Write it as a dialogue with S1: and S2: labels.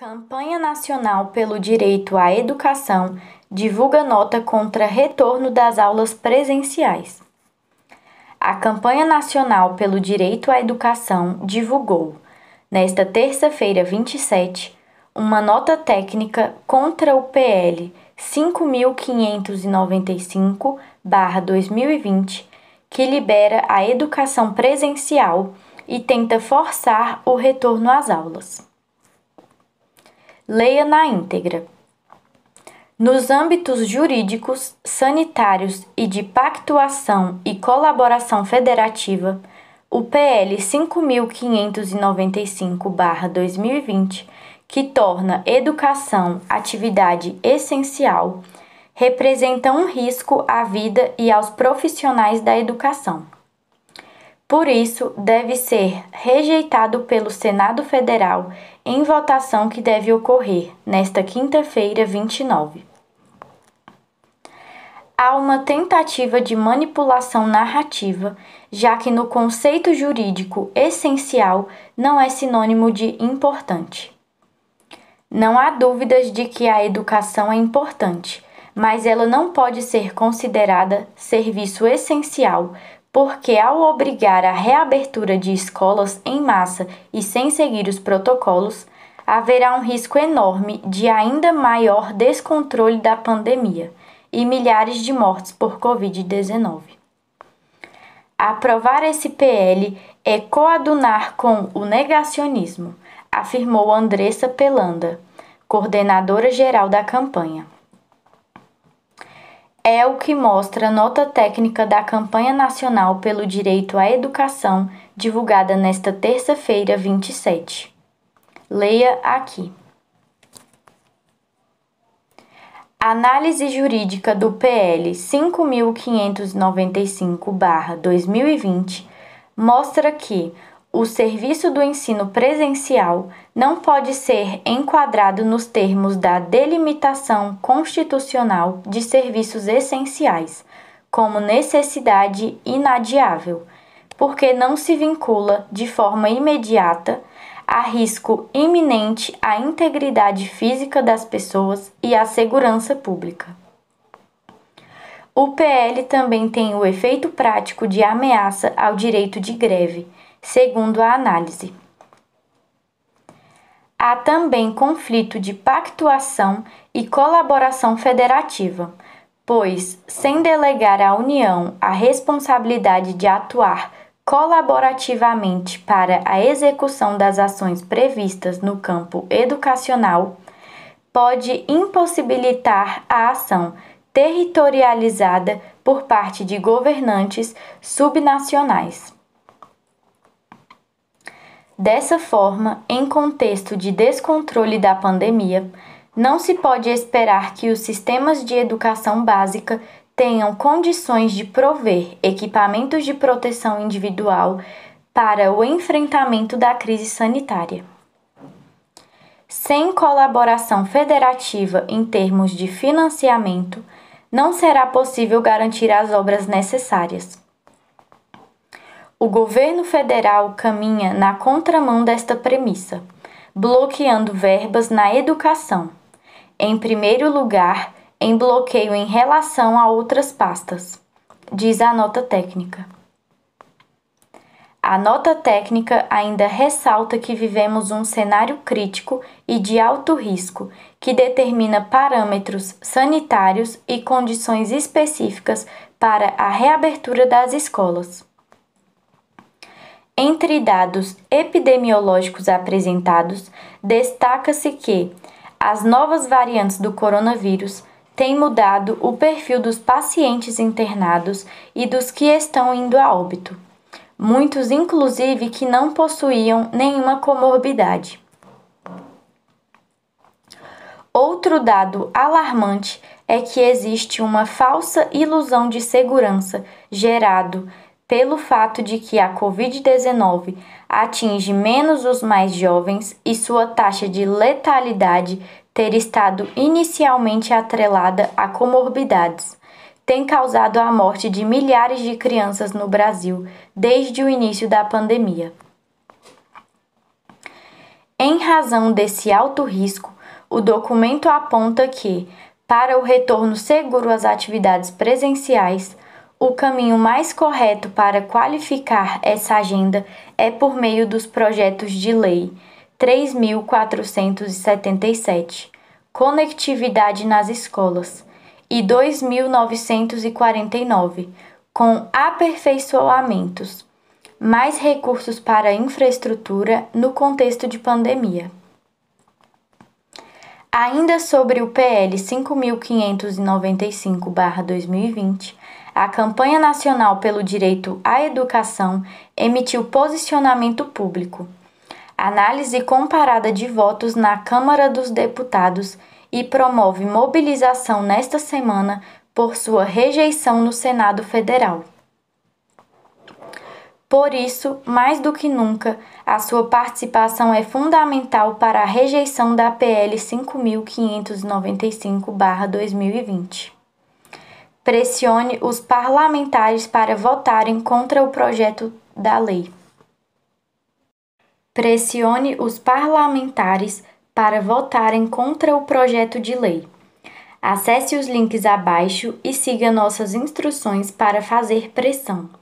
S1: Campanha Nacional pelo Direito à Educação divulga nota contra retorno das aulas presenciais. A Campanha Nacional pelo Direito à Educação divulgou, nesta terça-feira 27, uma nota técnica contra o PL 5595-2020, que libera a educação presencial e tenta forçar o retorno às aulas. Leia na íntegra. Nos âmbitos jurídicos, sanitários e de pactuação e colaboração federativa, o PL 5595-2020, que torna educação atividade essencial, representa um risco à vida e aos profissionais da educação. Por isso, deve ser rejeitado pelo Senado Federal em votação que deve ocorrer nesta quinta-feira, 29. Há uma tentativa de manipulação narrativa, já que no conceito jurídico essencial não é sinônimo de importante. Não há dúvidas de que a educação é importante, mas ela não pode ser considerada serviço essencial porque, ao obrigar a reabertura de escolas em massa e sem seguir os protocolos, haverá um risco enorme de ainda maior descontrole da pandemia e milhares de mortes por Covid-19. Aprovar esse PL é coadunar com o negacionismo, afirmou Andressa Pelanda, coordenadora geral da campanha. É o que mostra a nota técnica da Campanha Nacional pelo Direito à Educação, divulgada nesta terça-feira, 27. Leia aqui. Análise jurídica do PL 5595/2020 mostra que o serviço do ensino presencial não pode ser enquadrado nos termos da delimitação constitucional de serviços essenciais, como necessidade inadiável, porque não se vincula de forma imediata a risco iminente à integridade física das pessoas e à segurança pública. O PL também tem o efeito prático de ameaça ao direito de greve segundo a análise. Há também conflito de pactuação e colaboração federativa, pois, sem delegar à União a responsabilidade de atuar colaborativamente para a execução das ações previstas no campo educacional, pode impossibilitar a ação territorializada por parte de governantes subnacionais. Dessa forma, em contexto de descontrole da pandemia, não se pode esperar que os sistemas de educação básica tenham condições de prover equipamentos de proteção individual para o enfrentamento da crise sanitária. Sem colaboração federativa em termos de financiamento, não será possível garantir as obras necessárias. O governo federal caminha na contramão desta premissa, bloqueando verbas na educação. Em primeiro lugar, em bloqueio em relação a outras pastas, diz a nota técnica. A nota técnica ainda ressalta que vivemos um cenário crítico e de alto risco, que determina parâmetros sanitários e condições específicas para a reabertura das escolas. Entre dados epidemiológicos apresentados, destaca-se que as novas variantes do coronavírus têm mudado o perfil dos pacientes internados e dos que estão indo a óbito, muitos inclusive que não possuíam nenhuma comorbidade. Outro dado alarmante é que existe uma falsa ilusão de segurança gerado pelo fato de que a Covid-19 atinge menos os mais jovens e sua taxa de letalidade ter estado inicialmente atrelada a comorbidades, tem causado a morte de milhares de crianças no Brasil desde o início da pandemia. Em razão desse alto risco, o documento aponta que, para o retorno seguro às atividades presenciais, o caminho mais correto para qualificar essa agenda é por meio dos projetos de lei 3.477, Conectividade nas Escolas, e 2.949, com aperfeiçoamentos, mais recursos para infraestrutura no contexto de pandemia. Ainda sobre o PL 5.595-2020, a Campanha Nacional pelo Direito à Educação emitiu posicionamento público. Análise comparada de votos na Câmara dos Deputados e promove mobilização nesta semana por sua rejeição no Senado Federal. Por isso, mais do que nunca, a sua participação é fundamental para a rejeição da PL 5595-2020 pressione os parlamentares para votarem contra o projeto da lei. Pressione os parlamentares para votarem contra o projeto de lei. Acesse os links abaixo e siga nossas instruções para fazer pressão.